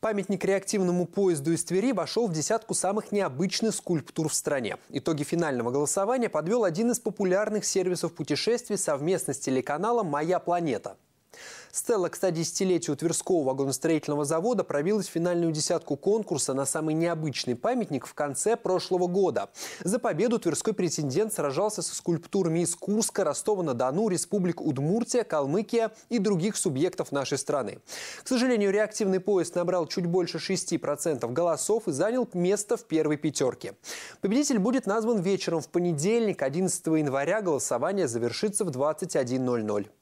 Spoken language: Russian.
Памятник реактивному поезду из Твери вошел в десятку самых необычных скульптур в стране. Итоги финального голосования подвел один из популярных сервисов путешествий совместно с телеканалом «Моя планета». Стелла к 110-летию Тверского вагоностроительного завода пробилась в финальную десятку конкурса на самый необычный памятник в конце прошлого года. За победу тверской претендент сражался со скульптурами из Курска, Ростова-на-Дону, Республик Удмуртия, Калмыкия и других субъектов нашей страны. К сожалению, реактивный поезд набрал чуть больше 6% голосов и занял место в первой пятерке. Победитель будет назван вечером в понедельник, 11 января. Голосование завершится в 21.00.